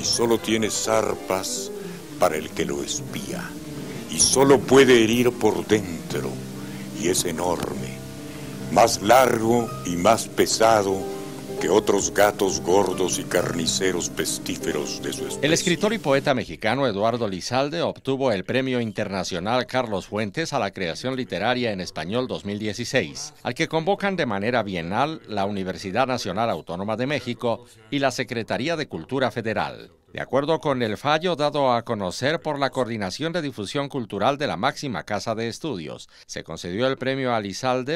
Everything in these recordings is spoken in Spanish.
y solo tiene zarpas para el que lo espía y solo puede herir por dentro y es enorme, más largo y más pesado que otros gatos gordos y carniceros pestíferos de su especie. El escritor y poeta mexicano Eduardo Lizalde obtuvo el Premio Internacional Carlos Fuentes a la Creación Literaria en Español 2016, al que convocan de manera bienal la Universidad Nacional Autónoma de México y la Secretaría de Cultura Federal. De acuerdo con el fallo dado a conocer por la Coordinación de Difusión Cultural de la máxima casa de estudios, se concedió el premio a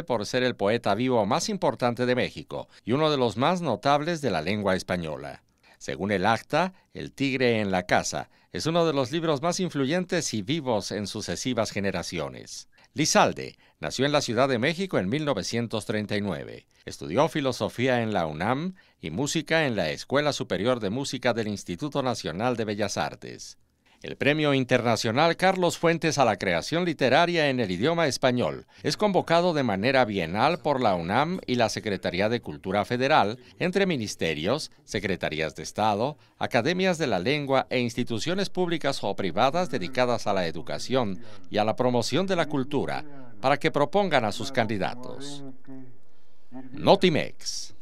por ser el poeta vivo más importante de México y uno de los más notables de la lengua española. Según el acta, El Tigre en la Casa es uno de los libros más influyentes y vivos en sucesivas generaciones. Lizalde nació en la Ciudad de México en 1939. Estudió filosofía en la UNAM y música en la Escuela Superior de Música del Instituto Nacional de Bellas Artes. El Premio Internacional Carlos Fuentes a la Creación Literaria en el Idioma Español es convocado de manera bienal por la UNAM y la Secretaría de Cultura Federal entre ministerios, secretarías de Estado, academias de la lengua e instituciones públicas o privadas dedicadas a la educación y a la promoción de la cultura para que propongan a sus candidatos. Notimex.